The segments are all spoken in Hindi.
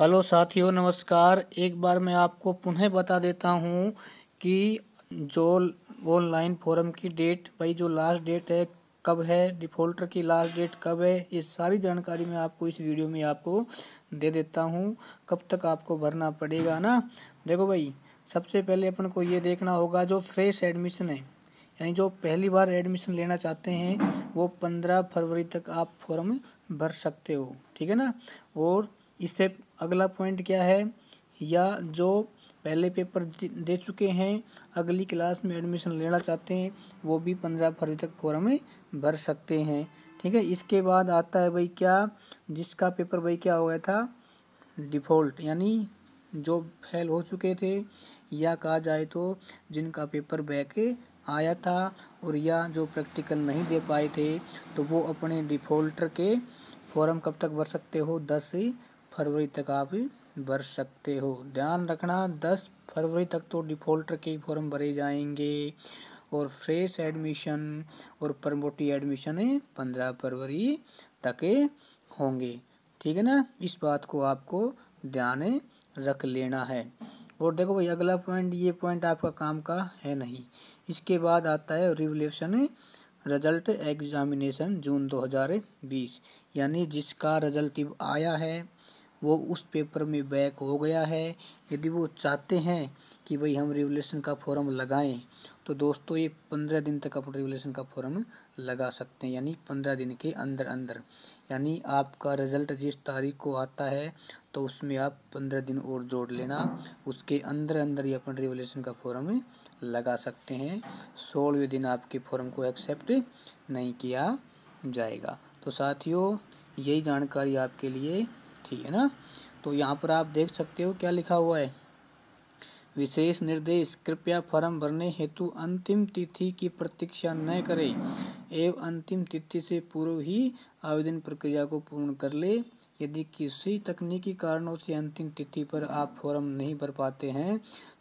हेलो साथियों नमस्कार एक बार मैं आपको पुनः बता देता हूँ कि जो ऑनलाइन फोरम की डेट भाई जो लास्ट डेट है कब है डिफ़ॉल्टर की लास्ट डेट कब है ये सारी जानकारी मैं आपको इस वीडियो में आपको दे देता हूँ कब तक आपको भरना पड़ेगा ना देखो भाई सबसे पहले अपन को ये देखना होगा जो फ्रेश एडमिशन है यानी जो पहली बार एडमिशन लेना चाहते हैं वो पंद्रह फरवरी तक आप फॉर्म भर सकते हो ठीक है ना और इससे अगला पॉइंट क्या है या जो पहले पेपर दे चुके हैं अगली क्लास में एडमिशन लेना चाहते हैं वो भी पंद्रह फरवरी तक फॉर्म भर सकते हैं ठीक है इसके बाद आता है भाई क्या जिसका पेपर भाई क्या हो गया था डिफ़ॉल्ट यानी जो फेल हो चुके थे या कहा जाए तो जिनका पेपर बैक आया था और या जो प्रैक्टिकल नहीं दे पाए थे तो वो अपने डिफ़ॉल्टर के फॉर्म कब तक भर सकते हो दस फरवरी तक आप भर सकते हो ध्यान रखना दस फरवरी तक तो डिफ़ॉल्टर के फॉर्म भरे जाएंगे और फ्रेश एडमिशन और प्रमोटी एडमिशन पंद्रह फरवरी तक होंगे ठीक है ना इस बात को आपको ध्यान रख लेना है और देखो भाई अगला पॉइंट ये पॉइंट आपका काम का है नहीं इसके बाद आता है रिवल्यूशन रिजल्ट एग्जामिनेशन जून 2020 यानी जिसका रिजल्ट आया है वो उस पेपर में बैक हो गया है यदि वो चाहते हैं कि भाई हम रेगुलेशन का फॉर्म लगाएं तो दोस्तों ये पंद्रह दिन तक अपन रेगुलेशन का फॉर्म लगा सकते हैं यानी पंद्रह दिन के अंदर अंदर यानी आपका रिज़ल्ट जिस तारीख को आता है तो उसमें आप पंद्रह दिन और जोड़ लेना उसके अंदर अंदर ये अपन रेगुलेशन का फॉर्म लगा सकते हैं सोलहवें दिन आपके फॉर्म को एक्सेप्ट नहीं किया जाएगा तो साथियों यही जानकारी आपके लिए थी है ना तो यहाँ पर आप देख सकते हो क्या लिखा हुआ है विशेष निर्देश कृपया फॉर्म भरने हेतु अंतिम तिथि की प्रतीक्षा न करें एवं अंतिम तिथि से पूर्व ही आवेदन प्रक्रिया को पूर्ण कर ले यदि किसी तकनीकी कारणों से अंतिम तिथि पर आप फॉर्म नहीं भर पाते हैं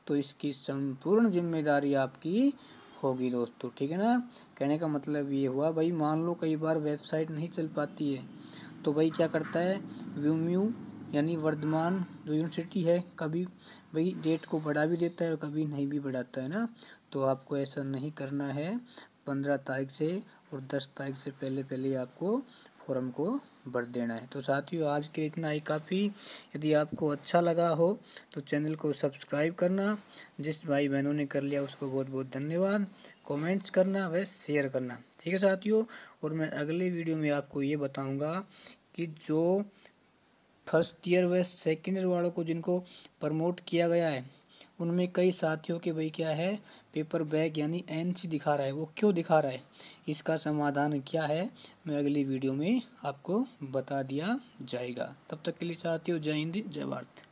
तो इसकी संपूर्ण जिम्मेदारी आपकी होगी दोस्तों ठीक है ना कहने का मतलब ये हुआ भाई मान लो कई बार वेबसाइट नहीं चल पाती है तो वही क्या करता है व्यूम्यू यानी वर्धमान जो यूनिवर्सिटी है कभी वही डेट को बढ़ा भी देता है और कभी नहीं भी बढ़ाता है ना तो आपको ऐसा नहीं करना है पंद्रह तारीख से और दस तारीख से पहले पहले आपको फॉर्म को भर देना है तो साथियों आज के इतना ही काफ़ी यदि आपको अच्छा लगा हो तो चैनल को सब्सक्राइब करना जिस भाई बहनों ने कर लिया उसको बहुत बहुत धन्यवाद कमेंट्स करना व शेयर करना ठीक है साथियों और मैं अगले वीडियो में आपको ये बताऊँगा कि जो फर्स्ट ईयर व सेकेंड ईयर वालों को जिनको प्रमोट किया गया है उनमें कई साथियों के भाई क्या है पेपर बैग यानी एन सी दिखा रहा है वो क्यों दिखा रहा है इसका समाधान क्या है मैं अगली वीडियो में आपको बता दिया जाएगा तब तक के लिए साथियों जय हिंद जय भारत